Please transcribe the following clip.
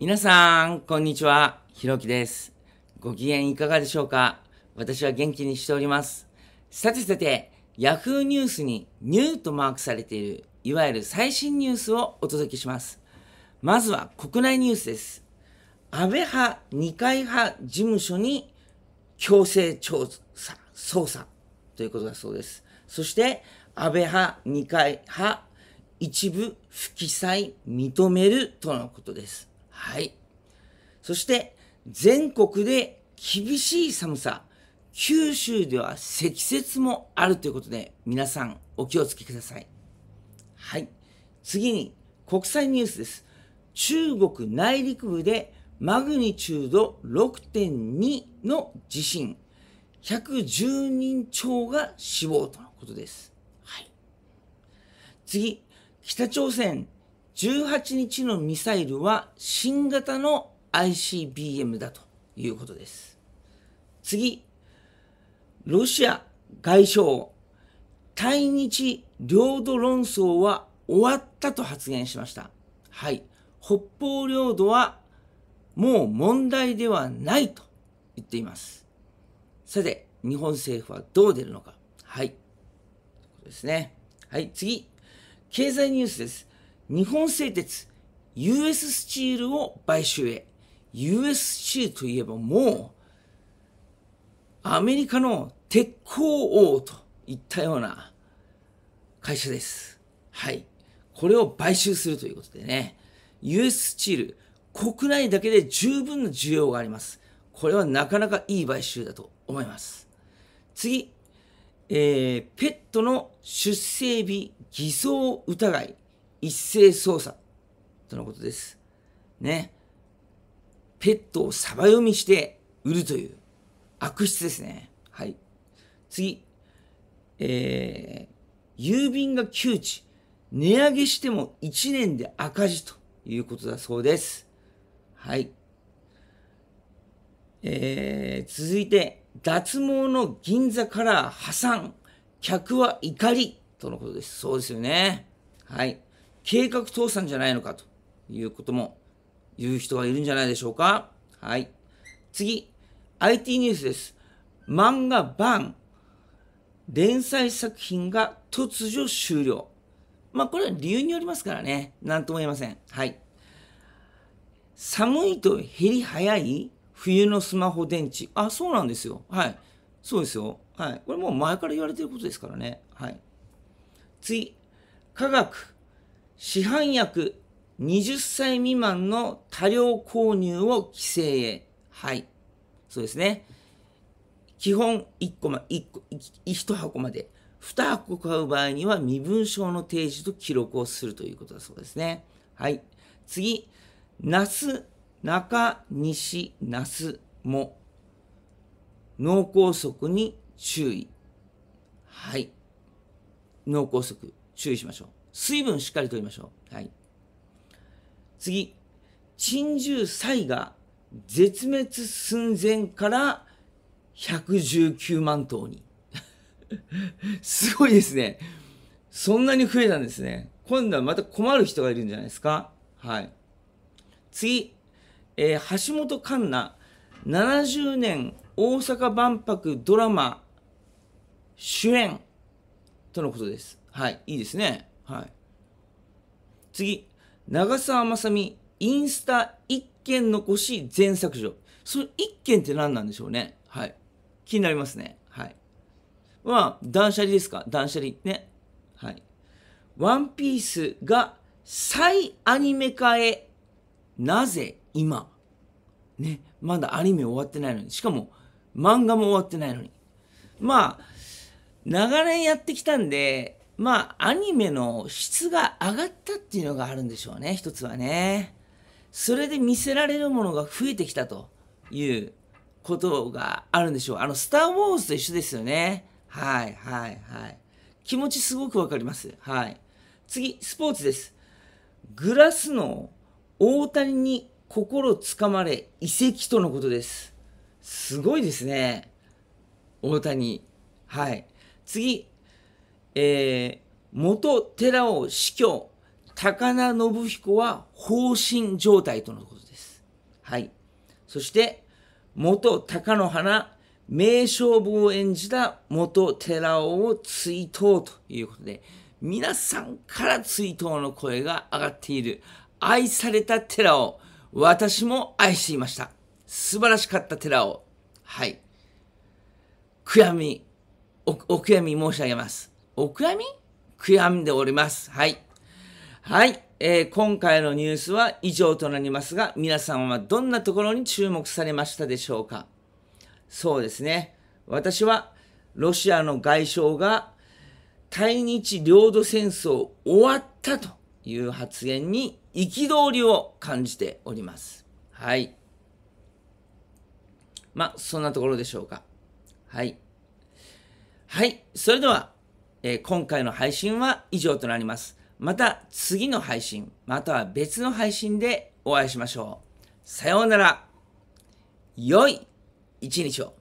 皆さん、こんにちは。ひろきです。ご機嫌いかがでしょうか私は元気にしております。さてさて、Yahoo ニュースにニューとマークされている、いわゆる最新ニュースをお届けします。まずは国内ニュースです。安倍派二階派事務所に強制調査、捜査ということだそうです。そして、安倍派二階派一部不記載認めるとのことです。はい。そして、全国で厳しい寒さ、九州では積雪もあるということで、皆さんお気をつけください。はい。次に、国際ニュースです。中国内陸部でマグニチュード6.2の地震、110人超が死亡とのことです。はい。次、北朝鮮18日のミサイルは新型の ICBM だということです。次、ロシア外相、対日領土論争は終わったと発言しました。はい。北方領土はもう問題ではないと言っています。さて、日本政府はどう出るのか。はい。ということですね。はい、次。経済ニュースです。日本製鉄、US スチールを買収へ。US スチールといえばもう、アメリカの鉄鋼王といったような会社です。はい。これを買収するということでね、US スチール、国内だけで十分な需要があります。これはなかなかいい買収だと思います。次、えー、ペットの出生日偽装疑い。一斉捜査とのことです。ね。ペットをサバ読みして売るという悪質ですね。はい。次。えー、郵便が窮地。値上げしても1年で赤字ということだそうです。はい。えー、続いて、脱毛の銀座から破産。客は怒り。とのことです。そうですよね。はい。計画倒産じゃないのかということも言う人がいるんじゃないでしょうか。はい。次、IT ニュースです。漫画版、連載作品が突如終了。まあ、これは理由によりますからね。なんとも言えません。はい。寒いと減り早い冬のスマホ電池。あ、そうなんですよ。はい。そうですよ。はい。これもう前から言われてることですからね。はい。次。科学。市販薬20歳未満の多量購入を規制へ。はい。そうですね。基本1個ま、1, 個1箱まで。2箱買う場合には身分証の提示と記録をするということだそうですね。はい。次、那須、中西、那須も脳梗塞に注意。はい。脳梗塞、注意しましょう。水分しっかりとりましょう。はい。次、珍獣サイが絶滅寸前から119万頭に。すごいですね。そんなに増えたんですね。今度はまた困る人がいるんじゃないですか。はい。次、えー、橋本環奈、70年大阪万博ドラマ主演とのことです。はい、いいですね。はい。次、長澤まさみ、インスタ1件残し全削除。その1件って何なんでしょうね。はい。気になりますね。はい。まあ、断捨離ですか断捨離ね。はい。ワンピースが再アニメ化へ。なぜ今ね。まだアニメ終わってないのに。しかも、漫画も終わってないのに。まあ、長年やってきたんで、まあアニメの質が上がったっていうのがあるんでしょうね一つはねそれで見せられるものが増えてきたということがあるんでしょうあの「スター・ウォーズ」と一緒ですよねはいはいはい気持ちすごくわかりますはい次スポーツですグラスの大谷に心つかまれ移籍とのことですすごいですね大谷はい次えー、元寺尾死去、高名信彦は放心状態とのことです。はい。そして、元高野花、名勝負を演じた元寺尾を追悼ということで、皆さんから追悼の声が上がっている。愛された寺尾。私も愛していました。素晴らしかった寺尾。はい。悔やみ、お、お悔やみ申し上げます。お悔やみ悔やんでおります。はい。はい。えー、今回のニュースは以上となりますが、皆さんはどんなところに注目されましたでしょうかそうですね。私は、ロシアの外相が、対日領土戦争終わったという発言に憤りを感じております。はい。まあ、そんなところでしょうか。はい。はい。それでは、えー、今回の配信は以上となります。また次の配信、または別の配信でお会いしましょう。さようなら。良い一日を。